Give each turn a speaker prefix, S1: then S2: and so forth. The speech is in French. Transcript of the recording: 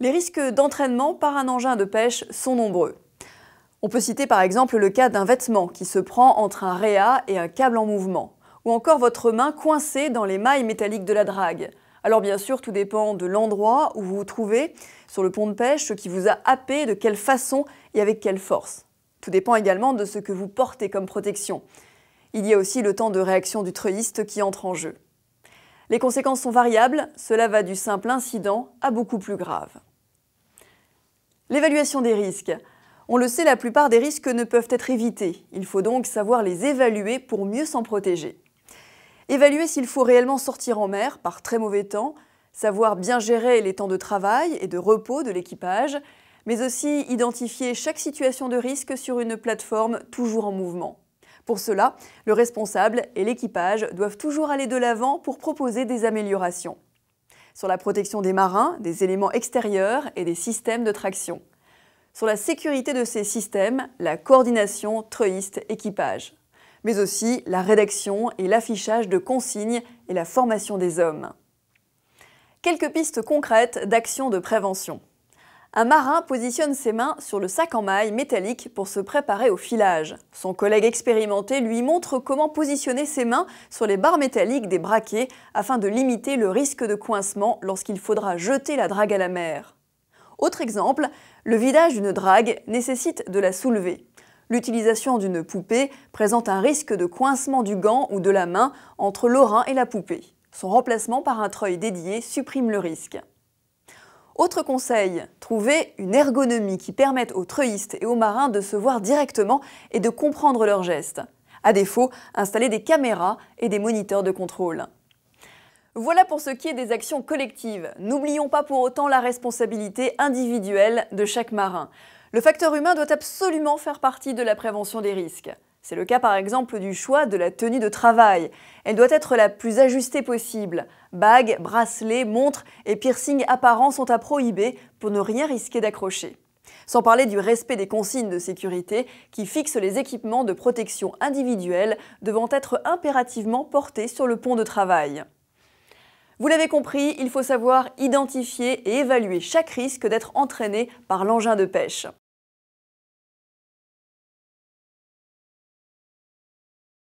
S1: Les risques d'entraînement par un engin de pêche sont nombreux. On peut citer par exemple le cas d'un vêtement qui se prend entre un réa et un câble en mouvement, ou encore votre main coincée dans les mailles métalliques de la drague. Alors bien sûr, tout dépend de l'endroit où vous vous trouvez sur le pont de pêche, ce qui vous a happé, de quelle façon et avec quelle force. Tout dépend également de ce que vous portez comme protection. Il y a aussi le temps de réaction du treuilliste qui entre en jeu. Les conséquences sont variables, cela va du simple incident à beaucoup plus grave. L'évaluation des risques. On le sait, la plupart des risques ne peuvent être évités. Il faut donc savoir les évaluer pour mieux s'en protéger. Évaluer s'il faut réellement sortir en mer par très mauvais temps, savoir bien gérer les temps de travail et de repos de l'équipage, mais aussi identifier chaque situation de risque sur une plateforme toujours en mouvement. Pour cela, le responsable et l'équipage doivent toujours aller de l'avant pour proposer des améliorations. Sur la protection des marins, des éléments extérieurs et des systèmes de traction. Sur la sécurité de ces systèmes, la coordination treuiste-équipage. Mais aussi la rédaction et l'affichage de consignes et la formation des hommes. Quelques pistes concrètes d'action de prévention. Un marin positionne ses mains sur le sac en maille métallique pour se préparer au filage. Son collègue expérimenté lui montre comment positionner ses mains sur les barres métalliques des braquets afin de limiter le risque de coincement lorsqu'il faudra jeter la drague à la mer. Autre exemple, le vidage d'une drague nécessite de la soulever. L'utilisation d'une poupée présente un risque de coincement du gant ou de la main entre l'orin et la poupée. Son remplacement par un treuil dédié supprime le risque. Autre conseil, trouver une ergonomie qui permette aux treuillistes et aux marins de se voir directement et de comprendre leurs gestes. À défaut, installer des caméras et des moniteurs de contrôle. Voilà pour ce qui est des actions collectives. N'oublions pas pour autant la responsabilité individuelle de chaque marin. Le facteur humain doit absolument faire partie de la prévention des risques. C'est le cas par exemple du choix de la tenue de travail. Elle doit être la plus ajustée possible. Bagues, bracelets, montres et piercings apparents sont à prohiber pour ne rien risquer d'accrocher. Sans parler du respect des consignes de sécurité qui fixent les équipements de protection individuelle devant être impérativement portés sur le pont de travail. Vous l'avez compris, il faut savoir identifier et évaluer chaque risque d'être entraîné par l'engin de pêche.